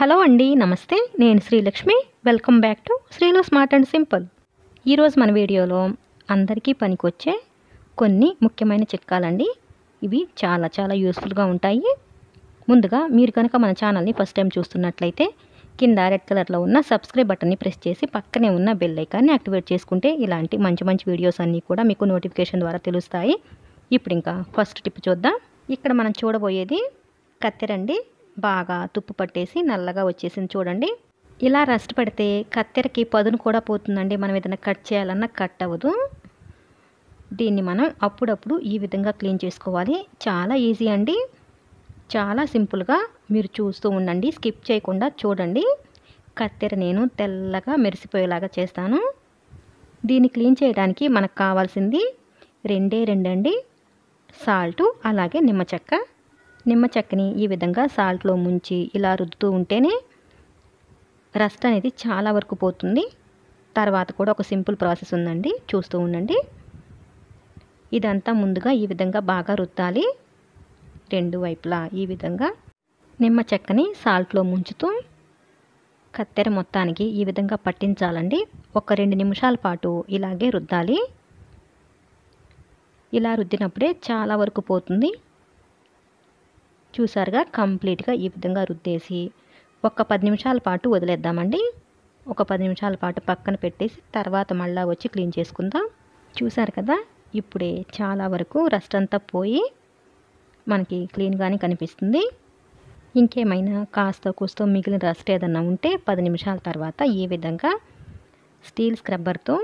hello అండి నమస్తే నేను శ్రీలక్ష్మి వెల్కమ్ బ్యాక్ టు శ్రీలో స్మార్ట్ అండ్ సింపుల్ ఈరోజు మన వీడియోలో అందరికీ పనికొచ్చే కొన్ని ముఖ్యమైన చిట్కాలండి ఇవి చాలా చాలా యూస్ఫుల్గా ఉంటాయి ముందుగా మీరు కనుక మన ఛానల్ని ఫస్ట్ టైం చూస్తున్నట్లయితే కింద రెడ్ కలర్లో ఉన్న సబ్స్క్రైబ్ బటన్ని ప్రెస్ చేసి పక్కనే ఉన్న బెల్ ఐకాన్ని యాక్టివేట్ చేసుకుంటే ఇలాంటి మంచి మంచి వీడియోస్ అన్నీ కూడా మీకు నోటిఫికేషన్ ద్వారా తెలుస్తాయి ఇప్పుడు ఇంకా ఫస్ట్ టిప్ చూద్దాం ఇక్కడ మనం చూడబోయేది కత్తెరండి బాగా తుప్పు పట్టేసి నల్లగా వచ్చేసింది చూడండి ఇలా రెస్ట్ పెడితే కత్తెరకి పదును కూడా పోతుందండి మనం ఏదైనా కట్ చేయాలన్నా కట్ అవ్వదు దీన్ని మనం అప్పుడప్పుడు ఈ విధంగా క్లీన్ చేసుకోవాలి చాలా ఈజీ అండి చాలా సింపుల్గా మీరు చూస్తూ ఉండండి స్కిప్ చేయకుండా చూడండి కత్తెర నేను తెల్లగా మెరిసిపోయేలాగా చేస్తాను దీన్ని క్లీన్ చేయడానికి మనకు కావాల్సింది రెండే రెండండి సాల్టు అలాగే నిమ్మచెక్క నిమ్మ చెక్కని ఈ విధంగా సాల్ట్లో ముంచి ఇలా రుద్దుతూ ఉంటేనే రస్ట్ అనేది చాలా వరకు పోతుంది తర్వాత కూడా ఒక సింపుల్ ప్రాసెస్ ఉందండి చూస్తూ ఉండండి ఇదంతా ముందుగా ఈ విధంగా బాగా రుద్దాలి రెండు వైపులా ఈ విధంగా నిమ్మ చెక్కని సాల్ట్లో ముంచుతూ కత్తెర మొత్తానికి ఈ విధంగా పట్టించాలండి ఒక రెండు నిమిషాల పాటు ఇలాగే రుద్దాలి ఇలా రుద్దినప్పుడే చాలా వరకు పోతుంది చూసారుగా కంప్లీట్గా ఈ విధంగా రుద్దేసి ఒక పది నిమిషాల పాటు వదిలేద్దామండి ఒక పది నిమిషాల పాటు పక్కన పెట్టేసి తర్వాత మళ్ళీ వచ్చి క్లీన్ చేసుకుందాం చూసారు కదా ఇప్పుడే చాలా వరకు రస్ట్ అంతా పోయి మనకి క్లీన్గానే కనిపిస్తుంది ఇంకేమైనా కాస్త కూస్తో మిగిలిన రస్ట్ ఏదన్నా ఉంటే పది నిమిషాల తర్వాత ఈ విధంగా స్టీల్ స్క్రబ్బర్తో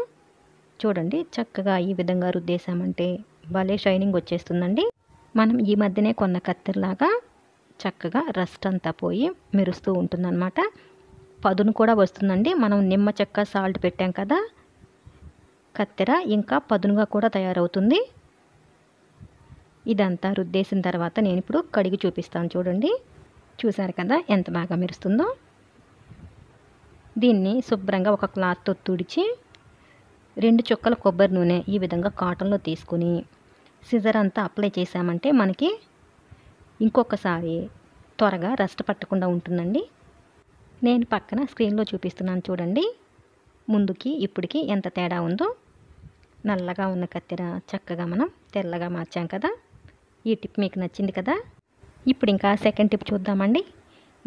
చూడండి చక్కగా ఈ విధంగా రుద్దేశామంటే భలే షైనింగ్ వచ్చేస్తుందండి మనం ఈ మధ్యనే కొన్న కత్తిరిలాగా చక్కగా రస్ట్ అంతా పోయి మెరుస్తూ ఉంటుందన్నమాట పదును కూడా వస్తుందండి మనం నిమ్మ చెక్క సాల్ట్ పెట్టాం కదా కత్తెర ఇంకా పదునుగా కూడా తయారవుతుంది ఇదంతా రుద్దేసిన తర్వాత నేను ఇప్పుడు కడిగి చూపిస్తాను చూడండి చూసారు కదా ఎంత బాగా మెరుస్తుందో దీన్ని శుభ్రంగా ఒక క్లాత్తో తుడిచి రెండు చుక్కల కొబ్బరి నూనె ఈ విధంగా కాటన్లో తీసుకుని సిజర్ అంతా అప్లై చేసామంటే మనకి ఇంకొకసారి త్వరగా రెస్ట్ పట్టకుండా ఉంటుందండి నేను పక్కన స్క్రీన్లో చూపిస్తున్నాను చూడండి ముందుకి ఇప్పటికి ఎంత తేడా ఉందో నల్లగా ఉన్న కత్తెర చక్కగా మనం తెల్లగా మార్చాం కదా ఈ టిప్ మీకు నచ్చింది కదా ఇప్పుడు ఇంకా సెకండ్ టిప్ చూద్దామండి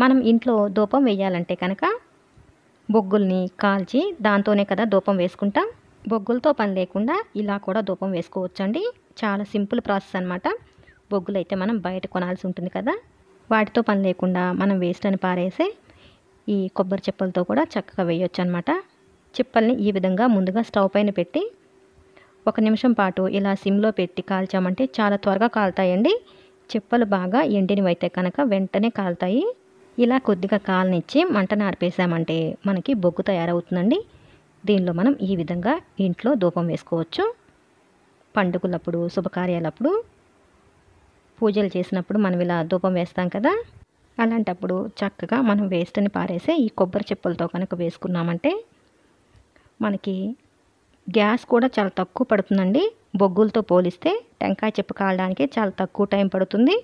మనం ఇంట్లో దూపం వేయాలంటే కనుక బొగ్గుల్ని కాల్చి దాంతోనే కదా దూపం వేసుకుంటాం బొగ్గులతో పని లేకుండా ఇలా కూడా ధూపం వేసుకోవచ్చండి చాలా సింపుల్ ప్రాసెస్ అనమాట బొగ్గులు అయితే మనం బయట కొనాల్సి ఉంటుంది కదా వాటితో పని లేకుండా మనం వేస్ట్ అని పారేసే ఈ కొబ్బరి చెప్పలతో కూడా చక్కగా వేయొచ్చు అనమాట చిప్పల్ని ఈ విధంగా ముందుగా స్టవ్ పైన పెట్టి ఒక నిమిషం పాటు ఇలా సిమ్లో పెట్టి కాల్చామంటే చాలా త్వరగా కాలుతాయండి చిప్పలు బాగా ఎండినవైతే కనుక వెంటనే కాలుతాయి ఇలా కొద్దిగా కాలనిచ్చి మంట నార్పేసామంటే మనకి బొగ్గు తయారవుతుందండి దీనిలో మనం ఈ విధంగా ఇంట్లో ధూపం వేసుకోవచ్చు పండుగలప్పుడు శుభకార్యాలప్పుడు పూజలు చేసినప్పుడు మనం ఇలా ధూపం వేస్తాం కదా అలాంటప్పుడు చక్కగా మనం వేస్ట్ని పారేసే ఈ కొబ్బరి చెప్పులతో కనుక వేసుకున్నామంటే మనకి గ్యాస్ కూడా చాలా తక్కువ పడుతుందండి బొగ్గులతో పోలిస్తే టెంకాయ చెప్పు కావడానికి చాలా తక్కువ టైం పడుతుంది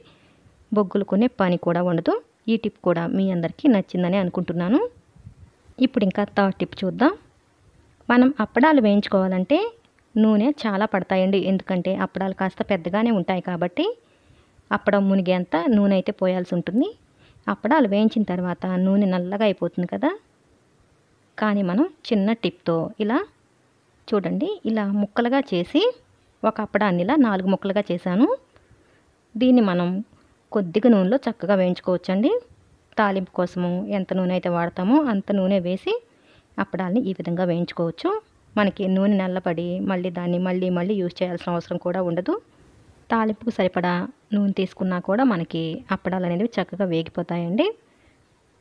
బొగ్గులు కొనే పని కూడా ఉండదు ఈ టిప్ కూడా మీ అందరికీ నచ్చిందని అనుకుంటున్నాను ఇప్పుడు ఇంకా థర్డ్ టిప్ చూద్దాం మనం అప్పడాలు వేయించుకోవాలంటే నూనె చాలా పడతాయండి ఎందుకంటే అప్పడాలు కాస్త పెద్దగానే ఉంటాయి కాబట్టి అప్పడం మునిగేంత నూనె అయితే పోయాల్సి ఉంటుంది అప్పడాలు వేయించిన తర్వాత నూనె నల్లగా అయిపోతుంది కదా కానీ మనం చిన్న టిప్తో ఇలా చూడండి ఇలా ముక్కలుగా చేసి ఒక అప్పడాన్ని ఇలా నాలుగు ముక్కలుగా చేశాను దీన్ని మనం కొద్దిగా నూనెలో చక్కగా వేయించుకోవచ్చండి తాలింపు కోసము ఎంత నూనె అయితే వాడతామో అంత నూనె వేసి అప్పడాలని ఈ విధంగా వేయించుకోవచ్చు మనకి నూనె నల్లపడి మళ్ళీ దాన్ని మళ్ళీ మళ్ళీ యూజ్ చేయాల్సిన అవసరం కూడా ఉండదు తాలింపుకు సరిపడా నూనె తీసుకున్నా కూడా మనకి అప్పడాలు అనేవి చక్కగా వేగిపోతాయండి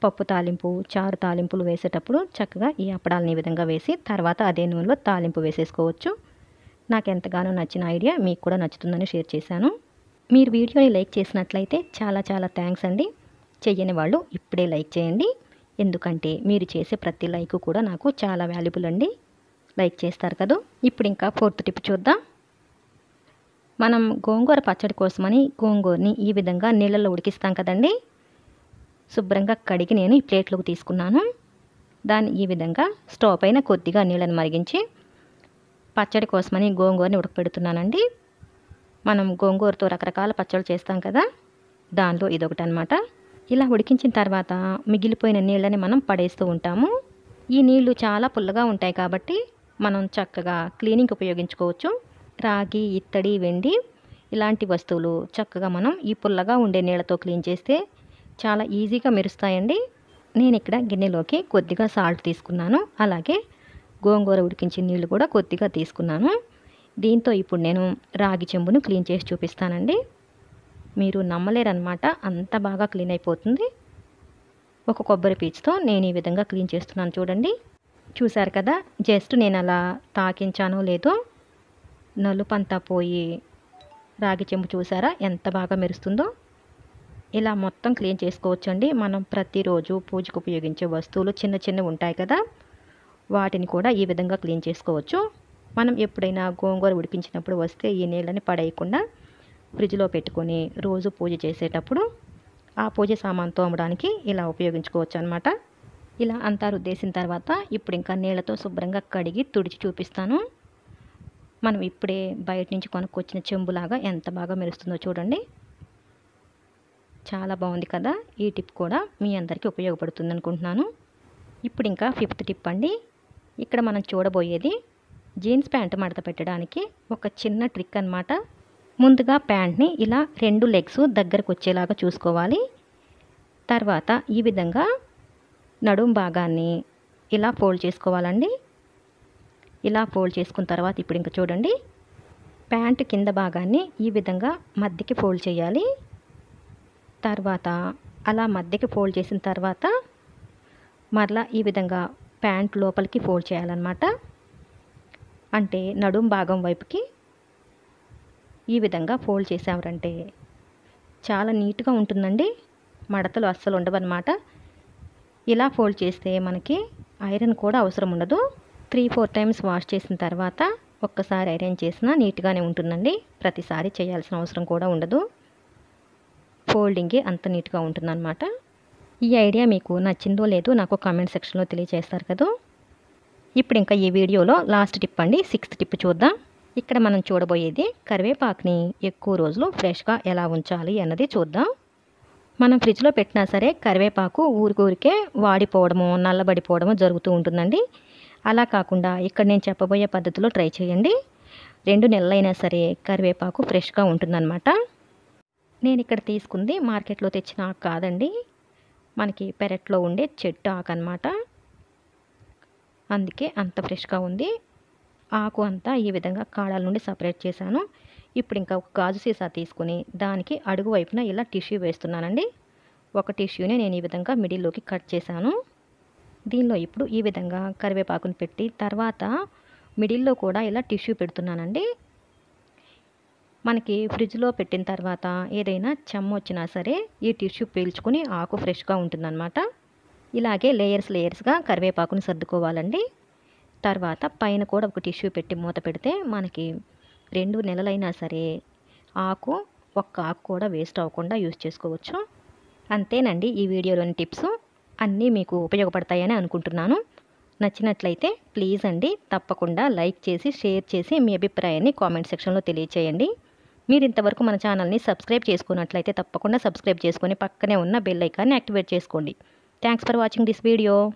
పప్పు తాలింపు చారు తాలింపులు వేసేటప్పుడు చక్కగా ఈ అప్పడాలను ఈ విధంగా వేసి తర్వాత అదే నూనెలో తాలింపు వేసేసుకోవచ్చు నాకు ఎంతగానో నచ్చిన ఐడియా మీకు కూడా నచ్చుతుందని షేర్ చేశాను మీరు వీడియోని లైక్ చేసినట్లయితే చాలా చాలా థ్యాంక్స్ అండి చెయ్యని వాళ్ళు ఇప్పుడే లైక్ చేయండి ఎందుకంటే మీరు చేసే ప్రతి లైక్ కూడా నాకు చాలా వాల్యుబుల్ అండి లైక్ చేస్తారు కదా ఇప్పుడు ఇంకా ఫోర్త్ టిప్ చూద్దాం మనం గోంగూర పచ్చడి కోసమని గోంగూరని ఈ విధంగా నీళ్ళల్లో ఉడికిస్తాం కదండి శుభ్రంగా కడిగి నేను ఈ ప్లేట్లోకి తీసుకున్నాను దాన్ని ఈ విధంగా స్టవ్ పైన కొద్దిగా నీళ్ళని మరిగించి పచ్చడి కోసమని గోంగూరని ఉడకపెడుతున్నానండి మనం గోంగూరతో రకరకాల పచ్చళ్ళు చేస్తాం కదా దానిలో ఇదొకటి అనమాట ఇలా ఉడికించిన తర్వాత మిగిలిపోయిన నీళ్ళని మనం పడేస్తూ ఉంటాము ఈ నీళ్లు చాలా పుల్లగా ఉంటాయి కాబట్టి మనం చక్కగా క్లీనింగ్ ఉపయోగించుకోవచ్చు రాగి ఇత్తడి వెండి ఇలాంటి వస్తువులు చక్కగా మనం ఈ పుల్లగా ఉండే నీళ్ళతో క్లీన్ చేస్తే చాలా ఈజీగా మెరుస్తాయండి నేను ఇక్కడ గిన్నెలోకి కొద్దిగా సాల్ట్ తీసుకున్నాను అలాగే గోంగూర ఉడికించిన నీళ్ళు కూడా కొద్దిగా తీసుకున్నాను దీంతో ఇప్పుడు నేను రాగి చెంబును క్లీన్ చేసి చూపిస్తానండి మీరు నమ్మలేరనమాట అంత బాగా క్లీన్ అయిపోతుంది ఒక కొబ్బరి పీచుతో నేను ఈ విధంగా క్లీన్ చేస్తున్నాను చూడండి చూశారు కదా జస్ట్ నేను అలా తాకించానో లేదో నలుపంతా పోయి రాగి చెంబు చూసారా ఎంత బాగా మెరుస్తుందో ఇలా మొత్తం క్లీన్ చేసుకోవచ్చండి మనం ప్రతిరోజు పూజకు ఉపయోగించే వస్తువులు చిన్న చిన్నవి ఉంటాయి కదా వాటిని కూడా ఈ విధంగా క్లీన్ చేసుకోవచ్చు మనం ఎప్పుడైనా గోంగూర ఉడిపించినప్పుడు వస్తే ఈ నీళ్ళని పడేయకుండా ఫ్రిడ్జ్లో పెట్టుకొని రోజు పూజ చేసేటప్పుడు ఆ పూజ సామాన్తో తోమడానికి ఇలా ఉపయోగించుకోవచ్చు అనమాట ఇలా అంతా రుద్దేసిన తర్వాత ఇప్పుడు ఇంకా నీళ్ళతో శుభ్రంగా కడిగి తుడిచి చూపిస్తాను మనం ఇప్పుడే బయట నుంచి కొనుక్కొచ్చిన చెంబులాగా ఎంత బాగా మెరుస్తుందో చూడండి చాలా బాగుంది కదా ఈ టిప్ కూడా మీ అందరికీ ఉపయోగపడుతుంది అనుకుంటున్నాను ఇప్పుడు ఇంకా ఫిఫ్త్ టిప్ అండి ఇక్కడ మనం చూడబోయేది జీన్స్ ప్యాంట్ మడత పెట్టడానికి ఒక చిన్న ట్రిక్ అనమాట ముందుగా ప్యాంట్ని ఇలా రెండు లెగ్స్ దగ్గరకు వచ్చేలాగా చూసుకోవాలి తర్వాత ఈ విధంగా నడుం భాగాన్ని ఇలా ఫోల్డ్ చేసుకోవాలండి ఇలా ఫోల్డ్ చేసుకున్న తర్వాత ఇప్పుడు ఇంకా చూడండి ప్యాంటు కింద భాగాన్ని ఈ విధంగా మధ్యకి ఫోల్డ్ చేయాలి తర్వాత అలా మధ్యకి ఫోల్డ్ చేసిన తర్వాత మరలా ఈ విధంగా ప్యాంట్ లోపలికి ఫోల్డ్ చేయాలన్నమాట అంటే నడుం భాగం వైపుకి ఈ విధంగా ఫోల్డ్ చేసామంటే చాలా నీట్గా ఉంటుందండి మడతలు అస్సలు ఉండవన్నమాట ఇలా ఫోల్డ్ చేస్తే మనకి ఐరన్ కూడా అవసరం ఉండదు త్రీ ఫోర్ టైమ్స్ వాష్ చేసిన తర్వాత ఒక్కసారి ఐరన్ చేసినా నీట్గానే ఉంటుందండి ప్రతిసారి చేయాల్సిన అవసరం కూడా ఉండదు ఫోల్డింగే అంత నీట్గా ఉంటుందన్నమాట ఈ ఐడియా మీకు నచ్చిందో లేదో నాకు కామెంట్ సెక్షన్లో తెలియజేస్తారు కదా ఇప్పుడు ఇంకా ఈ వీడియోలో లాస్ట్ టిప్ అండి సిక్స్త్ టిప్ చూద్దాం ఇక్కడ మనం చూడబోయేది కరివేపాకుని ఎక్కువ రోజులు ఫ్రెష్గా ఎలా ఉంచాలి అన్నది చూద్దాం మనం ఫ్రిడ్జ్లో పెట్టినా సరే కరివేపాకు ఊరికూరికే వాడిపోవడము నల్లబడిపోవడము జరుగుతూ ఉంటుందండి అలా కాకుండా ఇక్కడ నేను చెప్పబోయే పద్ధతిలో ట్రై చేయండి రెండు నెలలైనా సరే కరివేపాకు ఫ్రెష్గా ఉంటుందన్నమాట నేను ఇక్కడ తీసుకుంది మార్కెట్లో తెచ్చిన ఆకు కాదండి మనకి పెరట్లో ఉండే చెట్టు ఆకు అనమాట అందుకే అంత ఫ్రెష్గా ఉంది ఆకు అంతా ఈ విధంగా కాళాల నుండి సపరేట్ చేశాను ఇప్పుడు ఇంకా ఒక గాజు సీసా తీసుకుని దానికి అడుగు వైపున ఇలా టిష్యూ వేస్తున్నానండి ఒక టిష్యూని నేను ఈ విధంగా మిడిల్లోకి కట్ చేశాను దీనిలో ఇప్పుడు ఈ విధంగా కరివేపాకుని పెట్టి తర్వాత మిడిల్లో కూడా ఇలా టిష్యూ పెడుతున్నానండి మనకి ఫ్రిడ్జ్లో పెట్టిన తర్వాత ఏదైనా చెమ్మ వచ్చినా సరే ఈ టిష్యూ పీల్చుకుని ఆకు ఫ్రెష్గా ఉంటుందన్నమాట ఇలాగే లేయర్స్ లేయర్స్గా కరివేపాకుని సర్దుకోవాలండి తర్వాత పైన కూడా ఒక టిష్యూ పెట్టి మూత పెడితే మనకి రెండు నెలలైనా సరే ఆకు ఒక్క ఆకు కూడా వేస్ట్ అవ్వకుండా యూస్ చేసుకోవచ్చు అంతేనండి ఈ వీడియోలోని టిప్స్ అన్నీ మీకు ఉపయోగపడతాయని అనుకుంటున్నాను నచ్చినట్లయితే ప్లీజ్ అండి తప్పకుండా లైక్ చేసి షేర్ చేసి మీ అభిప్రాయాన్ని కామెంట్ సెక్షన్లో తెలియచేయండి మీరు ఇంతవరకు మన ఛానల్ని సబ్స్క్రైబ్ చేసుకున్నట్లయితే తప్పకుండా సబ్స్క్రైబ్ చేసుకొని పక్కనే ఉన్న బెల్ ఐకాన్ని యాక్టివేట్ చేసుకోండి thanks for watching this video